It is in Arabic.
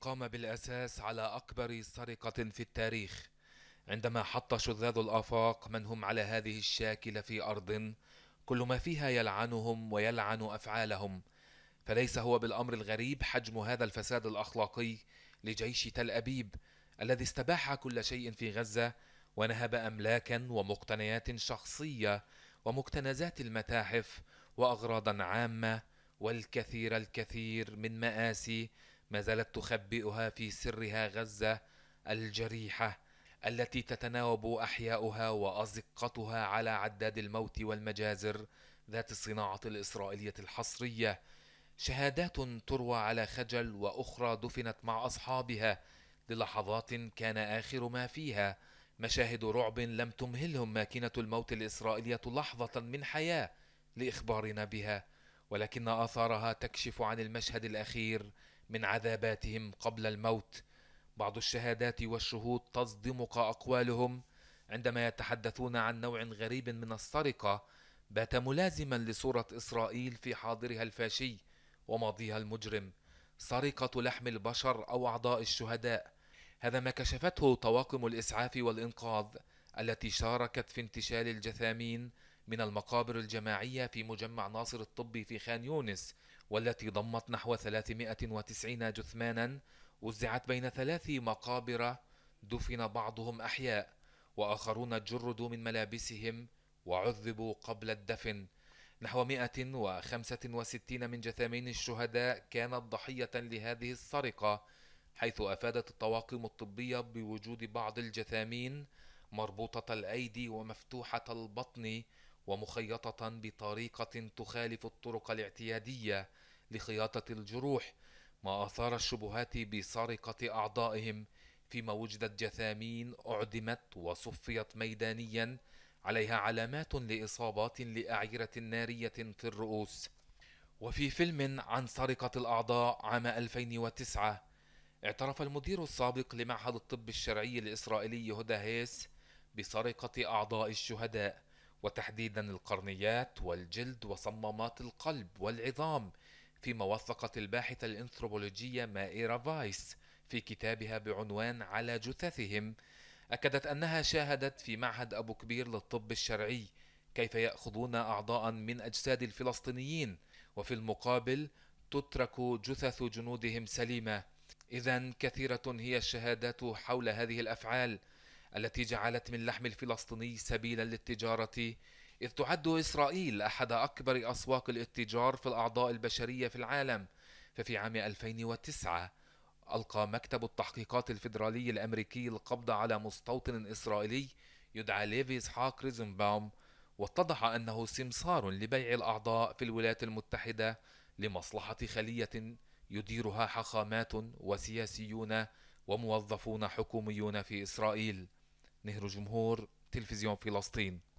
قام بالأساس على أكبر سرقة في التاريخ عندما حط شذاذ الآفاق من هم على هذه الشاكلة في أرض كل ما فيها يلعنهم ويلعن أفعالهم فليس هو بالأمر الغريب حجم هذا الفساد الأخلاقي لجيش تل أبيب الذي استباح كل شيء في غزة ونهب أملاكا ومقتنيات شخصية ومكتنزات المتاحف وأغراضا عامة والكثير الكثير من مآسي ما زالت تخبئها في سرها غزه الجريحه التي تتناوب احياؤها وازقتها على عداد الموت والمجازر ذات الصناعه الاسرائيليه الحصريه شهادات تروى على خجل واخرى دفنت مع اصحابها للحظات كان اخر ما فيها مشاهد رعب لم تمهلهم ماكينه الموت الاسرائيليه لحظه من حياه لاخبارنا بها ولكن اثارها تكشف عن المشهد الاخير من عذاباتهم قبل الموت بعض الشهادات والشهود تصدمك اقوالهم عندما يتحدثون عن نوع غريب من السرقه بات ملازما لصوره اسرائيل في حاضرها الفاشي وماضيها المجرم سرقه لحم البشر او اعضاء الشهداء هذا ما كشفته طواقم الاسعاف والانقاذ التي شاركت في انتشال الجثامين من المقابر الجماعية في مجمع ناصر الطبي في خان يونس والتي ضمت نحو 390 جثمانا وزعت بين ثلاث مقابر دفن بعضهم أحياء وآخرون جردوا من ملابسهم وعذبوا قبل الدفن نحو 165 من جثامين الشهداء كانت ضحية لهذه السرقة حيث أفادت الطواقم الطبية بوجود بعض الجثامين مربوطة الأيدي ومفتوحة البطن ومخيطة بطريقة تخالف الطرق الاعتيادية لخياطة الجروح ما أثار الشبهات بسرقة أعضائهم فيما وجدت جثامين أعدمت وصفيت ميدانيا عليها علامات لإصابات لأعيرة نارية في الرؤوس وفي فيلم عن سرقة الأعضاء عام 2009 اعترف المدير السابق لمعهد الطب الشرعي الإسرائيلي هدى هيس بسرقة أعضاء الشهداء وتحديدا القرنيات والجلد وصمامات القلب والعظام فيما وثقت الباحثة الانثروبولوجية مائرة فايس في كتابها بعنوان على جثثهم أكدت أنها شاهدت في معهد أبو كبير للطب الشرعي كيف يأخذون أعضاء من أجساد الفلسطينيين وفي المقابل تترك جثث جنودهم سليمة إذا كثيرة هي الشهادات حول هذه الأفعال التي جعلت من لحم الفلسطيني سبيلا للتجارة إذ تعد إسرائيل أحد أكبر أسواق الاتجار في الأعضاء البشرية في العالم ففي عام 2009 ألقى مكتب التحقيقات الفيدرالي الأمريكي القبض على مستوطن إسرائيلي يدعى ليفي إسحاق ريزنباوم واتضح أنه سمسار لبيع الأعضاء في الولايات المتحدة لمصلحة خلية يديرها حاخامات وسياسيون وموظفون حكوميون في إسرائيل نهر جمهور تلفزيون فلسطين